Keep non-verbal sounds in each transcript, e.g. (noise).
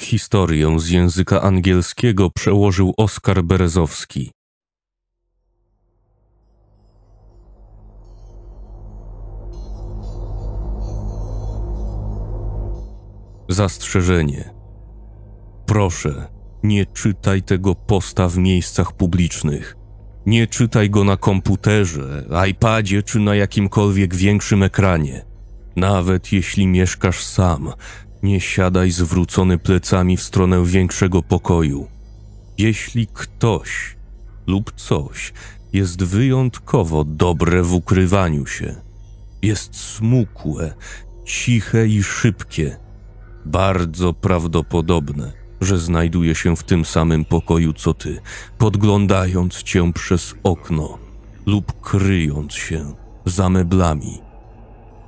Historię z języka angielskiego przełożył Oskar Berezowski. Zastrzeżenie. Proszę, nie czytaj tego posta w miejscach publicznych. Nie czytaj go na komputerze, iPadzie czy na jakimkolwiek większym ekranie. Nawet jeśli mieszkasz sam, nie siadaj zwrócony plecami w stronę większego pokoju. Jeśli ktoś lub coś jest wyjątkowo dobre w ukrywaniu się, jest smukłe, ciche i szybkie, bardzo prawdopodobne, że znajduje się w tym samym pokoju co ty, podglądając cię przez okno lub kryjąc się za meblami.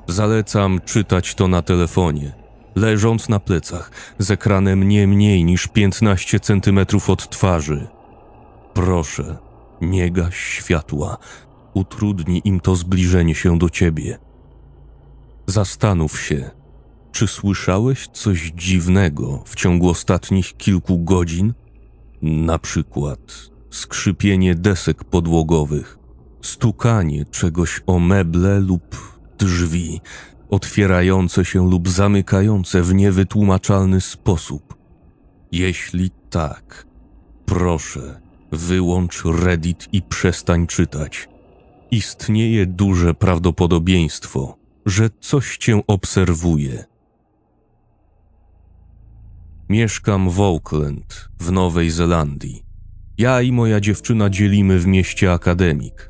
Zalecam czytać to na telefonie leżąc na plecach, z ekranem nie mniej niż 15 centymetrów od twarzy. Proszę, nie gaś światła, utrudni im to zbliżenie się do ciebie. Zastanów się, czy słyszałeś coś dziwnego w ciągu ostatnich kilku godzin? Na przykład skrzypienie desek podłogowych, stukanie czegoś o meble lub drzwi, otwierające się lub zamykające w niewytłumaczalny sposób. Jeśli tak, proszę, wyłącz Reddit i przestań czytać. Istnieje duże prawdopodobieństwo, że coś cię obserwuje. Mieszkam w Auckland, w Nowej Zelandii. Ja i moja dziewczyna dzielimy w mieście akademik.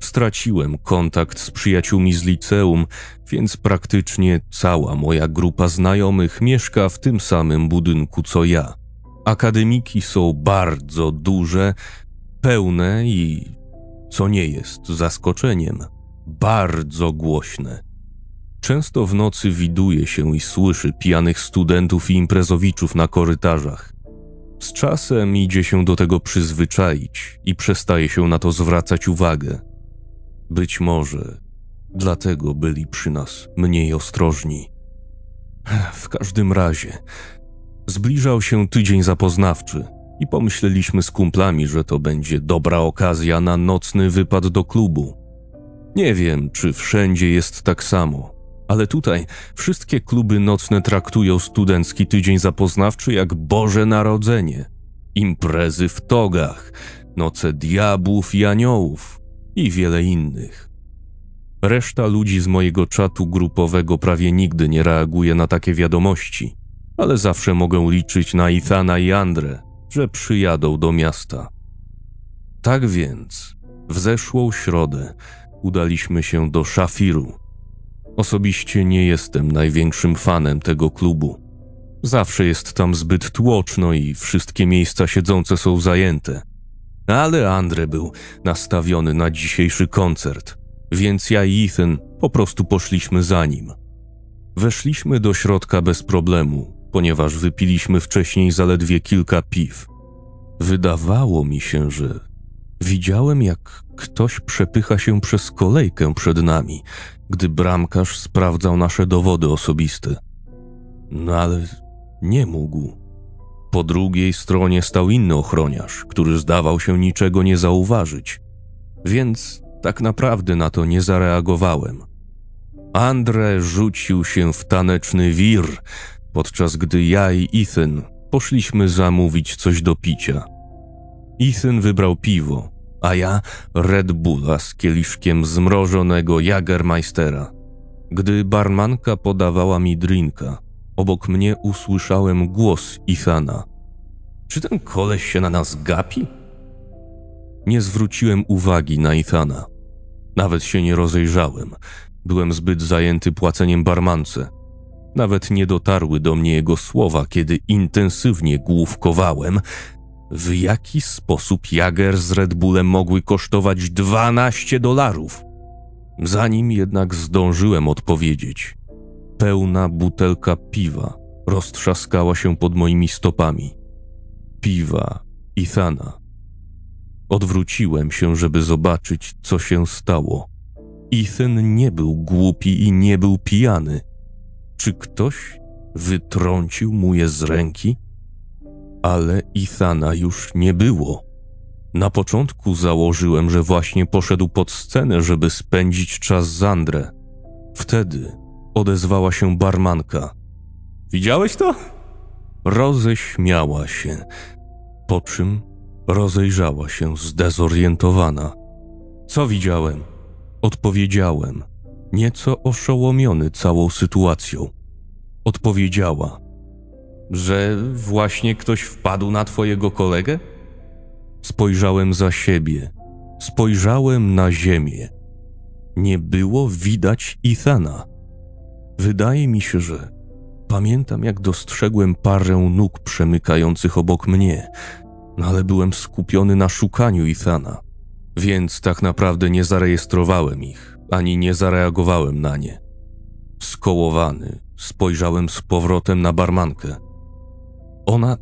Straciłem kontakt z przyjaciółmi z liceum, więc praktycznie cała moja grupa znajomych mieszka w tym samym budynku co ja. Akademiki są bardzo duże, pełne i, co nie jest zaskoczeniem, bardzo głośne. Często w nocy widuje się i słyszy pijanych studentów i imprezowiczów na korytarzach. Z czasem idzie się do tego przyzwyczaić i przestaje się na to zwracać uwagę. Być może dlatego byli przy nas mniej ostrożni. W każdym razie, zbliżał się tydzień zapoznawczy i pomyśleliśmy z kumplami, że to będzie dobra okazja na nocny wypad do klubu. Nie wiem, czy wszędzie jest tak samo, ale tutaj wszystkie kluby nocne traktują studencki tydzień zapoznawczy jak Boże Narodzenie. Imprezy w togach, noce diabłów i aniołów, i wiele innych. Reszta ludzi z mojego czatu grupowego prawie nigdy nie reaguje na takie wiadomości, ale zawsze mogę liczyć na Ithana i Andrę, że przyjadą do miasta. Tak więc, w zeszłą środę udaliśmy się do Szafiru. Osobiście nie jestem największym fanem tego klubu. Zawsze jest tam zbyt tłoczno i wszystkie miejsca siedzące są zajęte ale Andre był nastawiony na dzisiejszy koncert, więc ja i Ethan po prostu poszliśmy za nim. Weszliśmy do środka bez problemu, ponieważ wypiliśmy wcześniej zaledwie kilka piw. Wydawało mi się, że widziałem, jak ktoś przepycha się przez kolejkę przed nami, gdy bramkarz sprawdzał nasze dowody osobiste. No ale nie mógł. Po drugiej stronie stał inny ochroniarz, który zdawał się niczego nie zauważyć, więc tak naprawdę na to nie zareagowałem. Andre rzucił się w taneczny wir, podczas gdy ja i Ethan poszliśmy zamówić coś do picia. Ethan wybrał piwo, a ja Red Bulla z kieliszkiem zmrożonego Jagermeistera. Gdy barmanka podawała mi drinka, Obok mnie usłyszałem głos Ethana. Czy ten koleś się na nas gapi? Nie zwróciłem uwagi na Ethana. Nawet się nie rozejrzałem. Byłem zbyt zajęty płaceniem barmance. Nawet nie dotarły do mnie jego słowa, kiedy intensywnie główkowałem, w jaki sposób Jager z Red Bullem mogły kosztować 12 dolarów. Zanim jednak zdążyłem odpowiedzieć, pełna butelka piwa roztrzaskała się pod moimi stopami. Piwa Ithana. Odwróciłem się, żeby zobaczyć, co się stało. Ethan nie był głupi i nie był pijany. Czy ktoś wytrącił mu je z ręki? Ale Ithana już nie było. Na początku założyłem, że właśnie poszedł pod scenę, żeby spędzić czas z Andrę. Wtedy odezwała się barmanka. Widziałeś to? Roześmiała się, po czym rozejrzała się zdezorientowana. Co widziałem? Odpowiedziałem, nieco oszołomiony całą sytuacją. Odpowiedziała, że właśnie ktoś wpadł na twojego kolegę? Spojrzałem za siebie, spojrzałem na ziemię. Nie było widać Ethan'a. Wydaje mi się, że pamiętam, jak dostrzegłem parę nóg przemykających obok mnie, no ale byłem skupiony na szukaniu Ithana, więc tak naprawdę nie zarejestrowałem ich, ani nie zareagowałem na nie. Skołowany, spojrzałem z powrotem na barmankę. Ona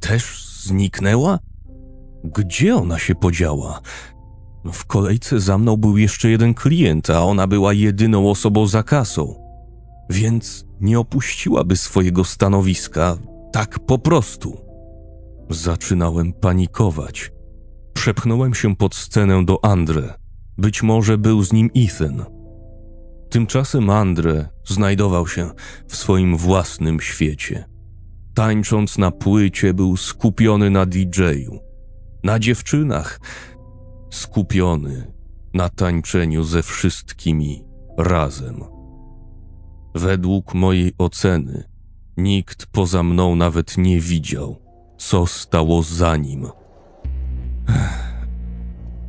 też zniknęła? Gdzie ona się podziała? W kolejce za mną był jeszcze jeden klient, a ona była jedyną osobą za kasą więc nie opuściłaby swojego stanowiska tak po prostu. Zaczynałem panikować. Przepchnąłem się pod scenę do Andre. Być może był z nim Ethan. Tymczasem Andre znajdował się w swoim własnym świecie. Tańcząc na płycie, był skupiony na DJ-u, na dziewczynach, skupiony na tańczeniu ze wszystkimi razem. Według mojej oceny, nikt poza mną nawet nie widział, co stało za nim.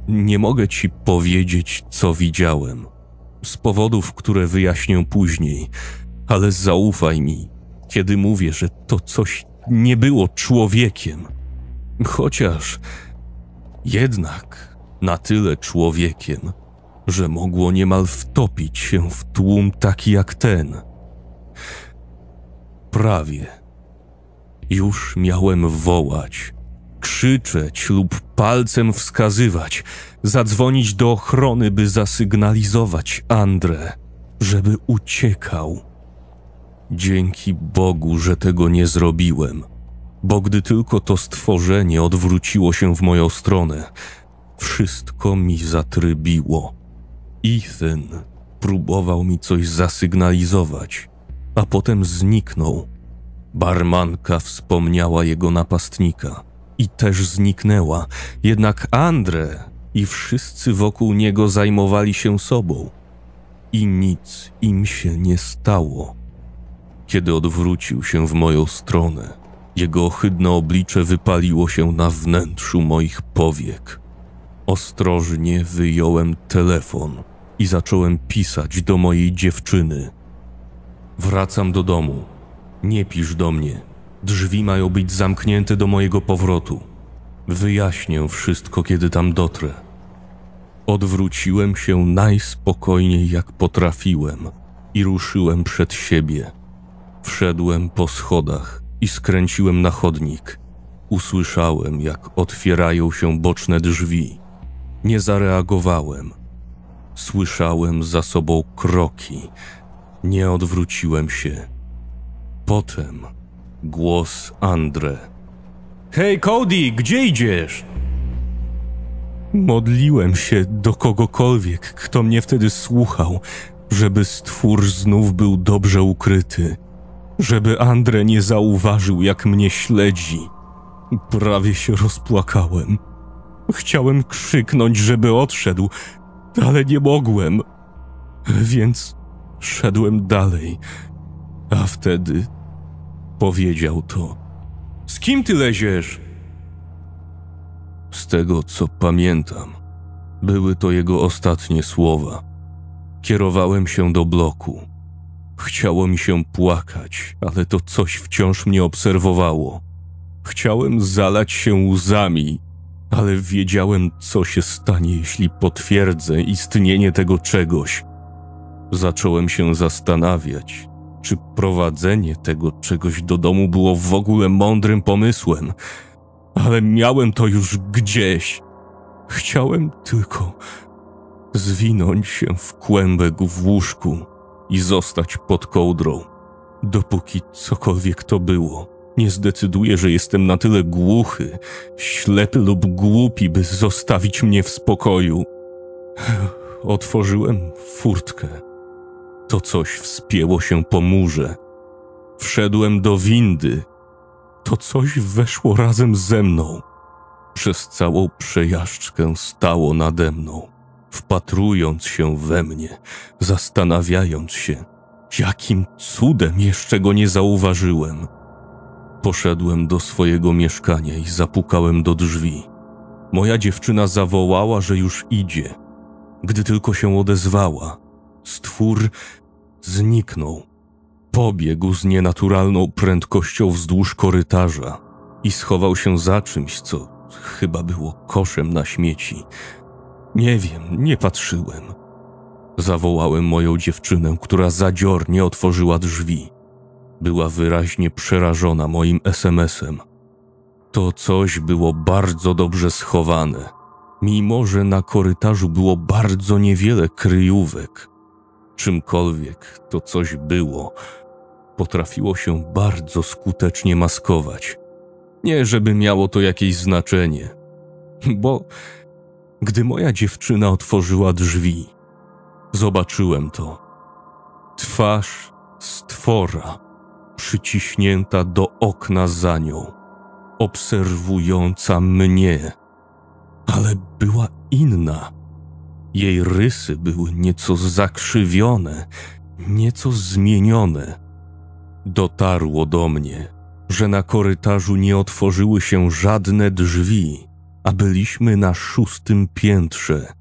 Nie mogę ci powiedzieć, co widziałem, z powodów, które wyjaśnię później, ale zaufaj mi, kiedy mówię, że to coś nie było człowiekiem. Chociaż jednak na tyle człowiekiem, że mogło niemal wtopić się w tłum taki jak ten. Prawie. Już miałem wołać, krzyczeć lub palcem wskazywać, zadzwonić do ochrony, by zasygnalizować Andrę, żeby uciekał. Dzięki Bogu, że tego nie zrobiłem, bo gdy tylko to stworzenie odwróciło się w moją stronę, wszystko mi zatrybiło. Ethan próbował mi coś zasygnalizować, a potem zniknął. Barmanka wspomniała jego napastnika i też zniknęła, jednak Andre i wszyscy wokół niego zajmowali się sobą i nic im się nie stało. Kiedy odwrócił się w moją stronę, jego ohydne oblicze wypaliło się na wnętrzu moich powiek. Ostrożnie wyjąłem telefon i zacząłem pisać do mojej dziewczyny. Wracam do domu. Nie pisz do mnie. Drzwi mają być zamknięte do mojego powrotu. Wyjaśnię wszystko, kiedy tam dotrę. Odwróciłem się najspokojniej, jak potrafiłem, i ruszyłem przed siebie. Wszedłem po schodach i skręciłem na chodnik. Usłyszałem, jak otwierają się boczne drzwi. Nie zareagowałem. Słyszałem za sobą kroki. Nie odwróciłem się. Potem głos Andre. Hej, Cody, gdzie idziesz? Modliłem się do kogokolwiek, kto mnie wtedy słuchał, żeby stwór znów był dobrze ukryty, żeby Andre nie zauważył, jak mnie śledzi. Prawie się rozpłakałem. Chciałem krzyknąć, żeby odszedł, ale nie mogłem. Więc szedłem dalej. A wtedy powiedział to. Z kim ty leziesz? Z tego, co pamiętam, były to jego ostatnie słowa. Kierowałem się do bloku. Chciało mi się płakać, ale to coś wciąż mnie obserwowało. Chciałem zalać się łzami, ale wiedziałem, co się stanie, jeśli potwierdzę istnienie tego czegoś. Zacząłem się zastanawiać, czy prowadzenie tego czegoś do domu było w ogóle mądrym pomysłem, ale miałem to już gdzieś. Chciałem tylko zwinąć się w kłębek w łóżku i zostać pod kołdrą, dopóki cokolwiek to było nie zdecyduję, że jestem na tyle głuchy, ślepy lub głupi, by zostawić mnie w spokoju. Otworzyłem furtkę. To coś wspięło się po murze. Wszedłem do windy. To coś weszło razem ze mną. Przez całą przejażdżkę stało nade mną, wpatrując się we mnie, zastanawiając się, jakim cudem jeszcze go nie zauważyłem. Poszedłem do swojego mieszkania i zapukałem do drzwi. Moja dziewczyna zawołała, że już idzie. Gdy tylko się odezwała, stwór zniknął. Pobiegł z nienaturalną prędkością wzdłuż korytarza i schował się za czymś, co chyba było koszem na śmieci. Nie wiem, nie patrzyłem. Zawołałem moją dziewczynę, która zadziornie otworzyła drzwi. Była wyraźnie przerażona moim SMS-em. To coś było bardzo dobrze schowane, mimo że na korytarzu było bardzo niewiele kryjówek. Czymkolwiek to coś było, potrafiło się bardzo skutecznie maskować. Nie, żeby miało to jakieś znaczenie, (laughs) bo gdy moja dziewczyna otworzyła drzwi, zobaczyłem to. Twarz stwora przyciśnięta do okna za nią, obserwująca mnie. Ale była inna. Jej rysy były nieco zakrzywione, nieco zmienione. Dotarło do mnie, że na korytarzu nie otworzyły się żadne drzwi, a byliśmy na szóstym piętrze.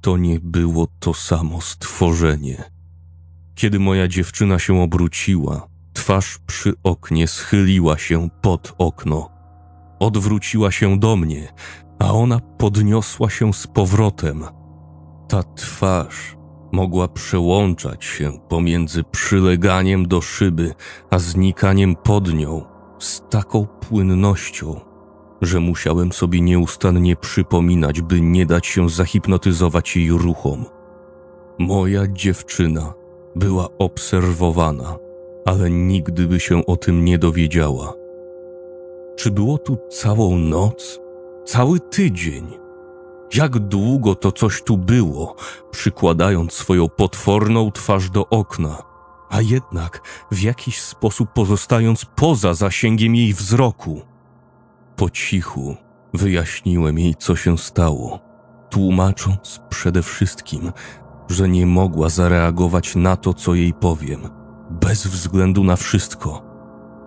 To nie było to samo stworzenie. Kiedy moja dziewczyna się obróciła, Twarz przy oknie schyliła się pod okno. Odwróciła się do mnie, a ona podniosła się z powrotem. Ta twarz mogła przełączać się pomiędzy przyleganiem do szyby a znikaniem pod nią z taką płynnością, że musiałem sobie nieustannie przypominać, by nie dać się zahipnotyzować jej ruchom. Moja dziewczyna była obserwowana ale nigdy by się o tym nie dowiedziała. Czy było tu całą noc? Cały tydzień? Jak długo to coś tu było, przykładając swoją potworną twarz do okna, a jednak w jakiś sposób pozostając poza zasięgiem jej wzroku? Po cichu wyjaśniłem jej, co się stało, tłumacząc przede wszystkim, że nie mogła zareagować na to, co jej powiem – bez względu na wszystko.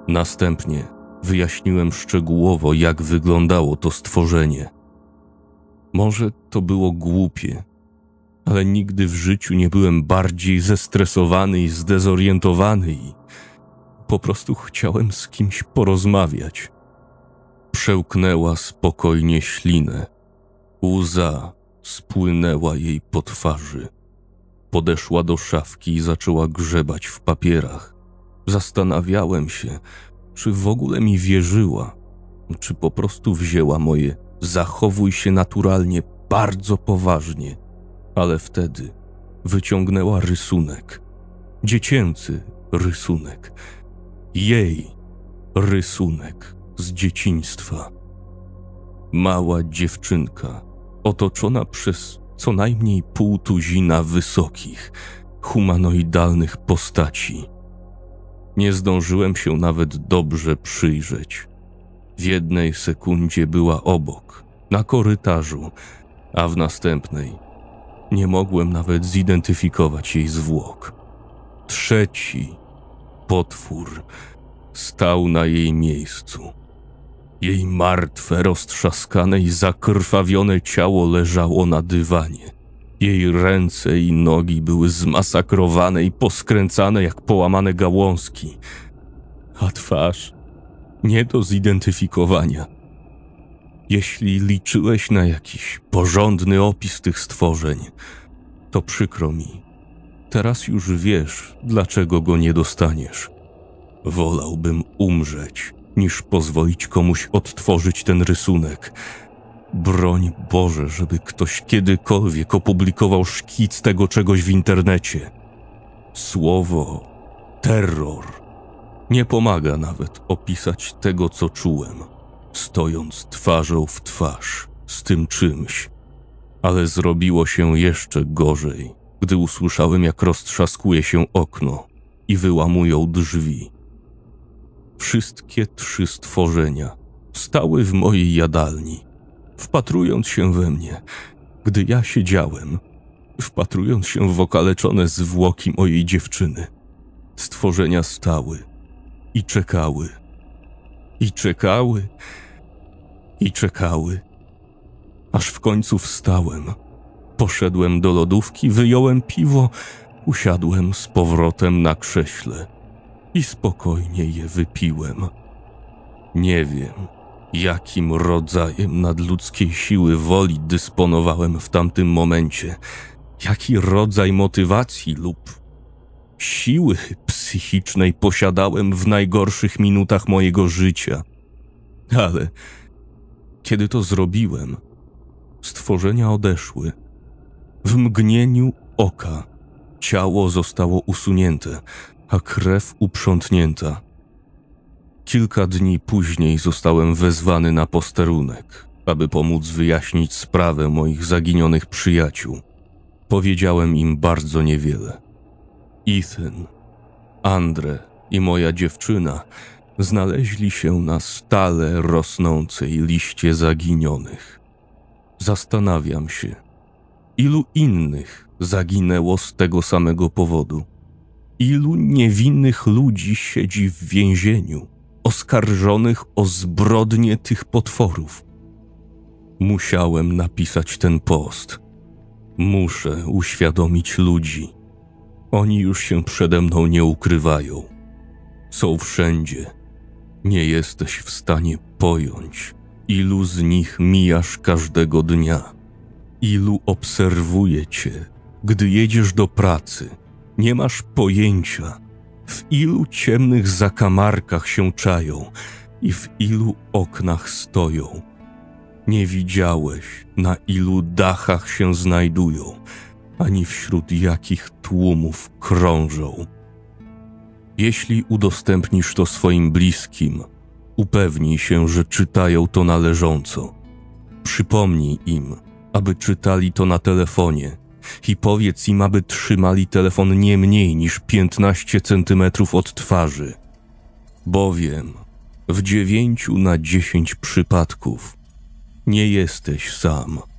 Następnie wyjaśniłem szczegółowo, jak wyglądało to stworzenie. Może to było głupie, ale nigdy w życiu nie byłem bardziej zestresowany i zdezorientowany i po prostu chciałem z kimś porozmawiać. Przełknęła spokojnie ślinę. Łza spłynęła jej po twarzy. Podeszła do szafki i zaczęła grzebać w papierach. Zastanawiałem się, czy w ogóle mi wierzyła, czy po prostu wzięła moje zachowuj się naturalnie bardzo poważnie. Ale wtedy wyciągnęła rysunek. Dziecięcy rysunek. Jej rysunek z dzieciństwa. Mała dziewczynka, otoczona przez co najmniej pół tuzina wysokich, humanoidalnych postaci. Nie zdążyłem się nawet dobrze przyjrzeć. W jednej sekundzie była obok, na korytarzu, a w następnej nie mogłem nawet zidentyfikować jej zwłok. Trzeci potwór stał na jej miejscu jej martwe, roztrzaskane i zakrwawione ciało leżało na dywanie. Jej ręce i nogi były zmasakrowane i poskręcane jak połamane gałązki, a twarz nie do zidentyfikowania. Jeśli liczyłeś na jakiś porządny opis tych stworzeń, to przykro mi, teraz już wiesz, dlaczego go nie dostaniesz. Wolałbym umrzeć niż pozwolić komuś odtworzyć ten rysunek. Broń Boże, żeby ktoś kiedykolwiek opublikował szkic tego czegoś w internecie. Słowo terror nie pomaga nawet opisać tego, co czułem, stojąc twarzą w twarz z tym czymś. Ale zrobiło się jeszcze gorzej, gdy usłyszałem, jak roztrzaskuje się okno i wyłamują drzwi wszystkie trzy stworzenia stały w mojej jadalni, wpatrując się we mnie, gdy ja siedziałem, wpatrując się w okaleczone zwłoki mojej dziewczyny. Stworzenia stały i czekały, i czekały, i czekały. Aż w końcu wstałem, poszedłem do lodówki, wyjąłem piwo, usiadłem z powrotem na krześle i spokojnie je wypiłem. Nie wiem, jakim rodzajem nadludzkiej siły woli dysponowałem w tamtym momencie, jaki rodzaj motywacji lub siły psychicznej posiadałem w najgorszych minutach mojego życia. Ale kiedy to zrobiłem, stworzenia odeszły. W mgnieniu oka ciało zostało usunięte, a krew uprzątnięta. Kilka dni później zostałem wezwany na posterunek, aby pomóc wyjaśnić sprawę moich zaginionych przyjaciół. Powiedziałem im bardzo niewiele. Ethan, Andre i moja dziewczyna znaleźli się na stale rosnącej liście zaginionych. Zastanawiam się, ilu innych zaginęło z tego samego powodu. Ilu niewinnych ludzi siedzi w więzieniu, oskarżonych o zbrodnie tych potworów? Musiałem napisać ten post. Muszę uświadomić ludzi. Oni już się przede mną nie ukrywają. Są wszędzie. Nie jesteś w stanie pojąć, ilu z nich mijasz każdego dnia, ilu obserwuje cię, gdy jedziesz do pracy nie masz pojęcia, w ilu ciemnych zakamarkach się czają i w ilu oknach stoją. Nie widziałeś, na ilu dachach się znajdują, ani wśród jakich tłumów krążą. Jeśli udostępnisz to swoim bliskim, upewnij się, że czytają to należąco. Przypomnij im, aby czytali to na telefonie i powiedz im, aby trzymali telefon nie mniej niż 15 centymetrów od twarzy. Bowiem w dziewięciu na dziesięć przypadków nie jesteś sam.